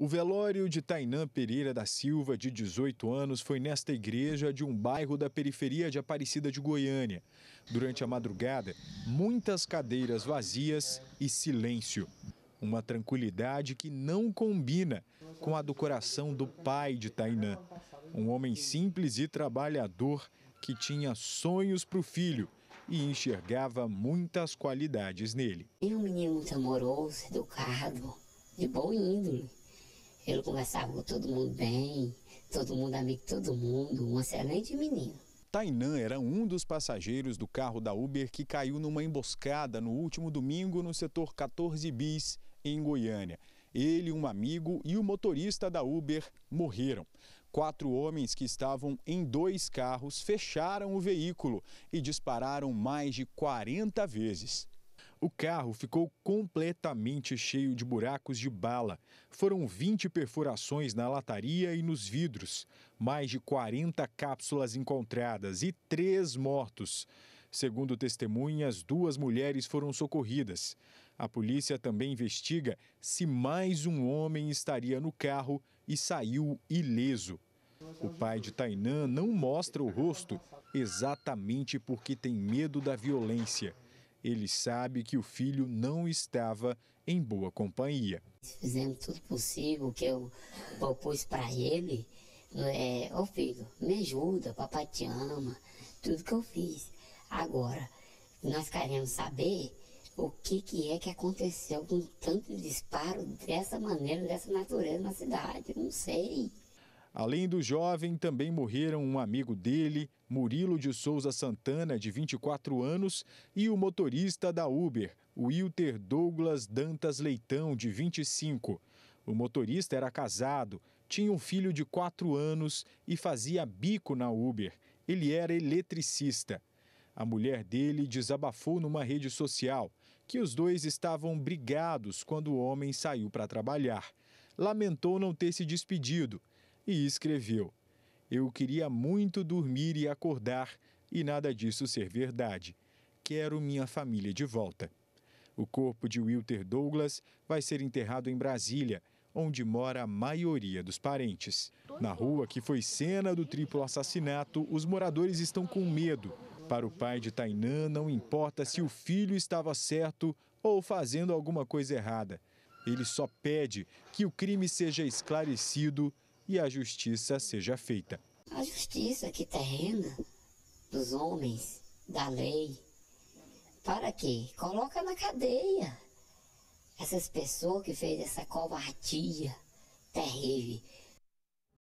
O velório de Tainã Pereira da Silva, de 18 anos, foi nesta igreja de um bairro da periferia de Aparecida de Goiânia. Durante a madrugada, muitas cadeiras vazias e silêncio. Uma tranquilidade que não combina com a do coração do pai de Tainã. Um homem simples e trabalhador que tinha sonhos para o filho e enxergava muitas qualidades nele. E um menino muito amoroso, educado, de bom índole ele conversava com todo mundo bem, todo mundo amigo todo mundo, um excelente menino. Tainan era um dos passageiros do carro da Uber que caiu numa emboscada no último domingo no setor 14 bis, em Goiânia. Ele, um amigo e o motorista da Uber morreram. Quatro homens que estavam em dois carros fecharam o veículo e dispararam mais de 40 vezes. O carro ficou completamente cheio de buracos de bala. Foram 20 perfurações na lataria e nos vidros, mais de 40 cápsulas encontradas e três mortos. Segundo testemunhas, duas mulheres foram socorridas. A polícia também investiga se mais um homem estaria no carro e saiu ileso. O pai de Tainã não mostra o rosto exatamente porque tem medo da violência. Ele sabe que o filho não estava em boa companhia. Fizemos tudo possível que eu propus para ele. É, ô filho, me ajuda, papai te ama, tudo que eu fiz. Agora, nós queremos saber o que, que é que aconteceu com tanto disparo dessa maneira, dessa natureza na cidade. não sei. Além do jovem, também morreram um amigo dele, Murilo de Souza Santana, de 24 anos, e o motorista da Uber, Wilter Douglas Dantas Leitão, de 25. O motorista era casado, tinha um filho de 4 anos e fazia bico na Uber. Ele era eletricista. A mulher dele desabafou numa rede social que os dois estavam brigados quando o homem saiu para trabalhar. Lamentou não ter se despedido e escreveu: Eu queria muito dormir e acordar e nada disso ser verdade. Quero minha família de volta. O corpo de Wilter Douglas vai ser enterrado em Brasília, onde mora a maioria dos parentes. Na rua que foi cena do triplo assassinato, os moradores estão com medo. Para o pai de Tainã, não importa se o filho estava certo ou fazendo alguma coisa errada. Ele só pede que o crime seja esclarecido e a justiça seja feita. A justiça que terrena dos homens, da lei, para quê? Coloca na cadeia essas pessoas que fez essa covardia terrível